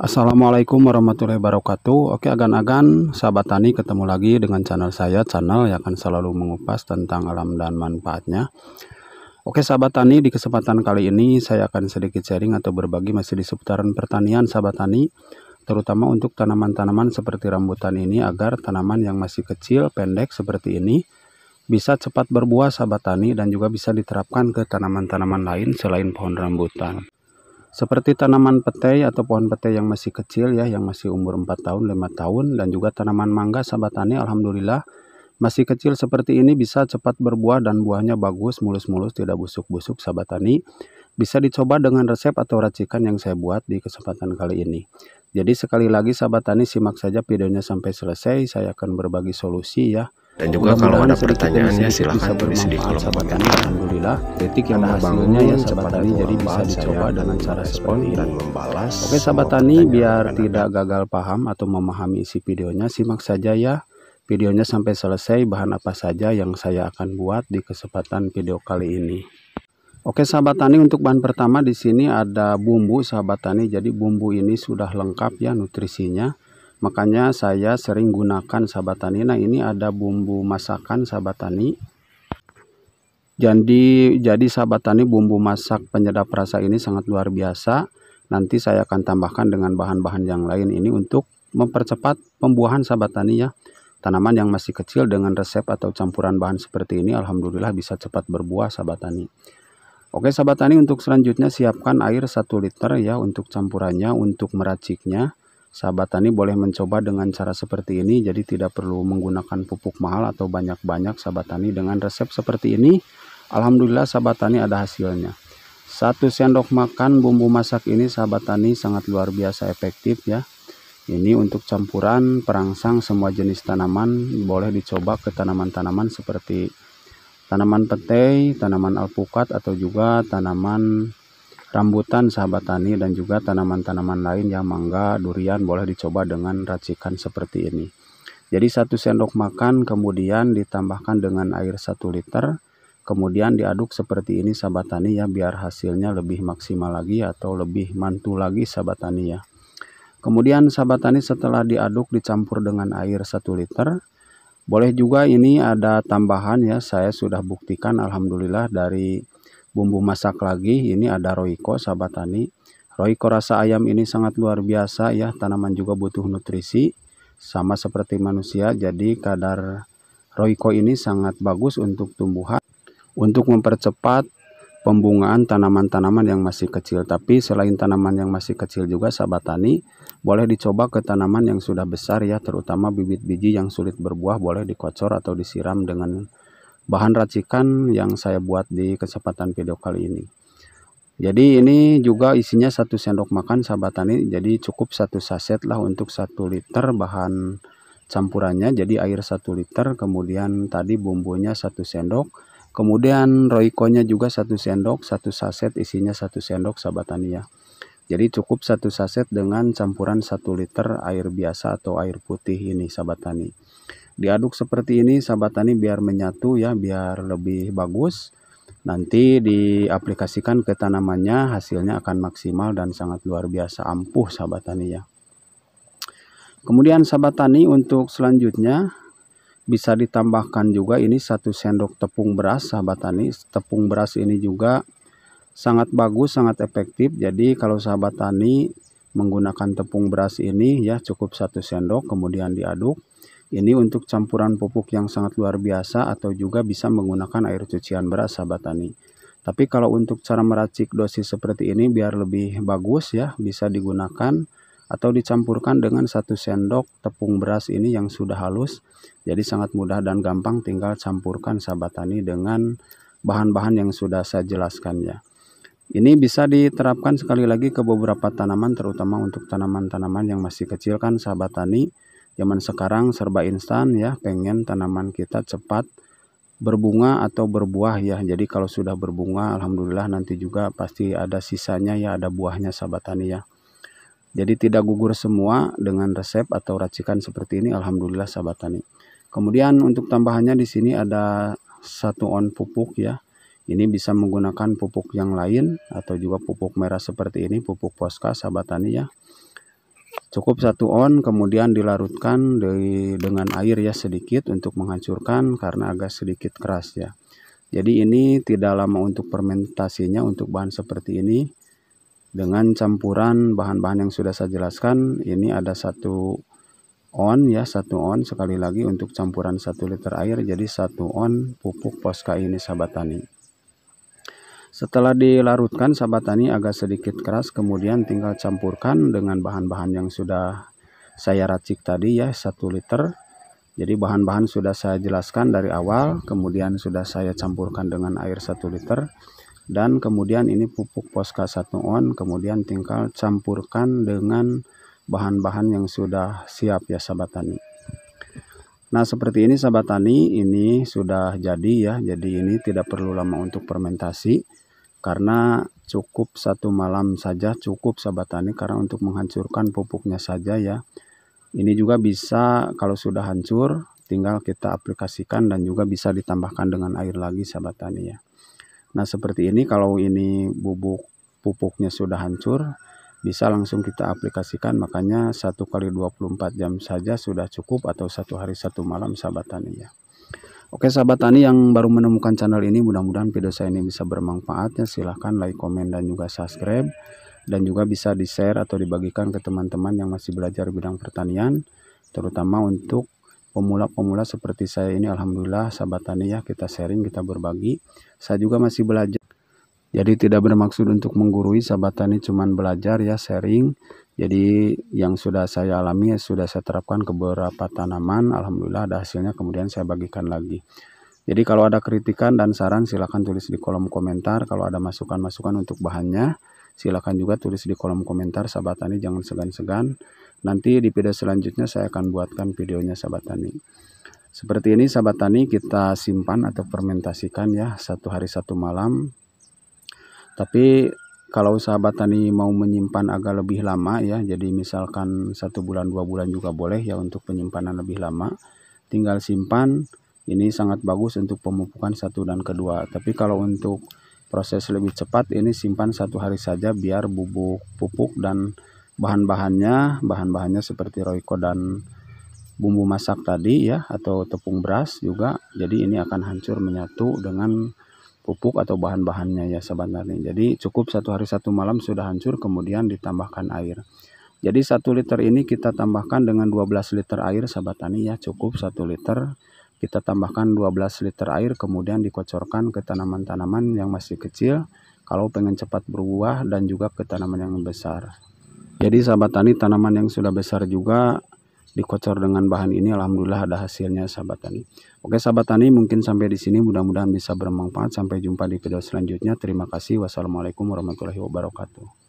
Assalamualaikum warahmatullahi wabarakatuh Oke agan-agan sahabat tani ketemu lagi dengan channel saya Channel yang akan selalu mengupas tentang alam dan manfaatnya Oke sahabat tani di kesempatan kali ini saya akan sedikit sharing atau berbagi masih di seputaran pertanian sahabat tani Terutama untuk tanaman-tanaman seperti rambutan ini agar tanaman yang masih kecil pendek seperti ini bisa cepat berbuah sahabat tani dan juga bisa diterapkan ke tanaman-tanaman lain selain pohon rambutan seperti tanaman petai atau pohon petai yang masih kecil ya, yang masih umur 4 tahun, 5 tahun dan juga tanaman mangga sahabat tani alhamdulillah masih kecil seperti ini bisa cepat berbuah dan buahnya bagus, mulus-mulus, tidak busuk-busuk sahabat tani. Bisa dicoba dengan resep atau racikan yang saya buat di kesempatan kali ini. Jadi sekali lagi sahabat tani simak saja videonya sampai selesai, saya akan berbagi solusi ya dan juga kalau ada pertanyaannya silahkan tulis di kolom komentar. Alhamdulillah, kritik yang membangunnya ya, yang sahabat tani jadi bisa dicoba dengan cara respon dan membalas. Oke sahabat tani, biar tidak gagal paham atau memahami isi videonya, simak saja ya videonya sampai selesai bahan apa saja yang saya akan buat di kesempatan video kali ini. Oke sahabat tani untuk bahan pertama di sini ada bumbu sahabat tani jadi bumbu ini sudah lengkap ya nutrisinya makanya saya sering gunakan sabatani nah ini ada bumbu masakan sabatani jadi jadi sabatani bumbu masak penyedap rasa ini sangat luar biasa nanti saya akan tambahkan dengan bahan-bahan yang lain ini untuk mempercepat pembuahan sabatani ya tanaman yang masih kecil dengan resep atau campuran bahan seperti ini alhamdulillah bisa cepat berbuah sabatani Oke sahabat tani untuk selanjutnya siapkan air 1 liter ya untuk campurannya untuk meraciknya sahabat tani boleh mencoba dengan cara seperti ini jadi tidak perlu menggunakan pupuk mahal atau banyak-banyak sahabat tani dengan resep seperti ini Alhamdulillah sahabat tani ada hasilnya satu sendok makan bumbu masak ini sahabat tani sangat luar biasa efektif ya ini untuk campuran perangsang semua jenis tanaman boleh dicoba ke tanaman-tanaman seperti tanaman petai, tanaman alpukat atau juga tanaman rambutan sahabat tani dan juga tanaman-tanaman lain yang mangga, durian boleh dicoba dengan racikan seperti ini. Jadi satu sendok makan kemudian ditambahkan dengan air 1 liter kemudian diaduk seperti ini sahabat tani ya biar hasilnya lebih maksimal lagi atau lebih mantul lagi sahabat tani ya. Kemudian sahabat tani setelah diaduk dicampur dengan air 1 liter boleh juga ini ada tambahan ya saya sudah buktikan alhamdulillah dari bumbu masak lagi ini ada roiko sahabat tani Royco rasa ayam ini sangat luar biasa ya tanaman juga butuh nutrisi sama seperti manusia jadi kadar roiko ini sangat bagus untuk tumbuhan untuk mempercepat pembungaan tanaman-tanaman yang masih kecil. Tapi selain tanaman yang masih kecil juga sahabat tani, boleh dicoba ke tanaman yang sudah besar ya, terutama bibit biji yang sulit berbuah boleh dikocor atau disiram dengan bahan racikan yang saya buat di kesempatan video kali ini. Jadi ini juga isinya satu sendok makan sahabat tani, jadi cukup satu saset lah untuk satu liter bahan campurannya. Jadi air satu liter, kemudian tadi bumbunya satu sendok, kemudian roikonya juga satu sendok, satu saset isinya satu sendok sahabat tani ya. Jadi cukup satu saset dengan campuran satu liter air biasa atau air putih ini sahabat tani diaduk seperti ini sahabat tani biar menyatu ya biar lebih bagus nanti diaplikasikan ke tanamannya hasilnya akan maksimal dan sangat luar biasa ampuh sahabat tani ya kemudian sahabat tani untuk selanjutnya bisa ditambahkan juga ini satu sendok tepung beras sahabat tani tepung beras ini juga sangat bagus sangat efektif jadi kalau sahabat tani menggunakan tepung beras ini ya cukup satu sendok kemudian diaduk ini untuk campuran pupuk yang sangat luar biasa atau juga bisa menggunakan air cucian beras sahabat tani. Tapi kalau untuk cara meracik dosis seperti ini biar lebih bagus ya bisa digunakan atau dicampurkan dengan satu sendok tepung beras ini yang sudah halus. Jadi sangat mudah dan gampang tinggal campurkan sahabat tani dengan bahan-bahan yang sudah saya jelaskan ya. Ini bisa diterapkan sekali lagi ke beberapa tanaman terutama untuk tanaman-tanaman yang masih kecil kan sahabat tani zaman sekarang serba instan ya pengen tanaman kita cepat berbunga atau berbuah ya jadi kalau sudah berbunga alhamdulillah nanti juga pasti ada sisanya ya ada buahnya sahabat tani ya jadi tidak gugur semua dengan resep atau racikan seperti ini alhamdulillah sahabat tani kemudian untuk tambahannya di sini ada satu on pupuk ya ini bisa menggunakan pupuk yang lain atau juga pupuk merah seperti ini pupuk poska sahabat tani ya cukup satu on kemudian dilarutkan dari, dengan air ya sedikit untuk menghancurkan karena agak sedikit keras ya jadi ini tidak lama untuk fermentasinya untuk bahan seperti ini dengan campuran bahan-bahan yang sudah saya jelaskan ini ada satu on ya satu on sekali lagi untuk campuran satu liter air jadi satu on pupuk poska ini sahabat tani setelah dilarutkan sahabat tani agak sedikit keras kemudian tinggal campurkan dengan bahan-bahan yang sudah saya racik tadi ya 1 liter. Jadi bahan-bahan sudah saya jelaskan dari awal kemudian sudah saya campurkan dengan air 1 liter dan kemudian ini pupuk poska 1 on kemudian tinggal campurkan dengan bahan-bahan yang sudah siap ya sahabat tani. Nah seperti ini sahabat tani ini sudah jadi ya jadi ini tidak perlu lama untuk fermentasi karena cukup satu malam saja cukup sahabat tani karena untuk menghancurkan pupuknya saja ya ini juga bisa kalau sudah hancur tinggal kita aplikasikan dan juga bisa ditambahkan dengan air lagi sahabat tani ya nah seperti ini kalau ini bubuk pupuknya sudah hancur bisa langsung kita aplikasikan makanya satu kali 24 jam saja sudah cukup atau satu hari satu malam sahabat tani ya Oke sahabat tani yang baru menemukan channel ini mudah-mudahan video saya ini bisa bermanfaat ya silahkan like, komen, dan juga subscribe dan juga bisa di share atau dibagikan ke teman-teman yang masih belajar bidang pertanian terutama untuk pemula-pemula seperti saya ini Alhamdulillah sahabat tani ya kita sharing kita berbagi saya juga masih belajar jadi tidak bermaksud untuk menggurui sahabat tani cuman belajar ya sharing jadi yang sudah saya alami sudah saya terapkan ke beberapa tanaman, alhamdulillah ada hasilnya kemudian saya bagikan lagi. Jadi kalau ada kritikan dan saran silahkan tulis di kolom komentar. Kalau ada masukan-masukan untuk bahannya silahkan juga tulis di kolom komentar sahabat tani jangan segan-segan. Nanti di video selanjutnya saya akan buatkan videonya sahabat tani. Seperti ini sahabat tani kita simpan atau fermentasikan ya satu hari satu malam. Tapi kalau sahabat tani mau menyimpan agak lebih lama ya jadi misalkan satu bulan dua bulan juga boleh ya untuk penyimpanan lebih lama tinggal simpan ini sangat bagus untuk pemupukan satu dan kedua tapi kalau untuk proses lebih cepat ini simpan satu hari saja biar bubuk pupuk dan bahan-bahannya bahan-bahannya seperti roiko dan bumbu masak tadi ya atau tepung beras juga jadi ini akan hancur menyatu dengan pupuk atau bahan-bahannya ya sahabat tani. Jadi cukup satu hari satu malam sudah hancur kemudian ditambahkan air. Jadi satu liter ini kita tambahkan dengan 12 liter air sahabat tani ya cukup satu liter kita tambahkan 12 liter air kemudian dikocorkan ke tanaman-tanaman yang masih kecil kalau pengen cepat berbuah dan juga ke tanaman yang besar jadi sahabat tani tanaman yang sudah besar juga dikocor dengan bahan ini alhamdulillah ada hasilnya sahabat tani oke sahabat tani mungkin sampai di sini mudah-mudahan bisa bermanfaat sampai jumpa di video selanjutnya terima kasih wassalamualaikum warahmatullahi wabarakatuh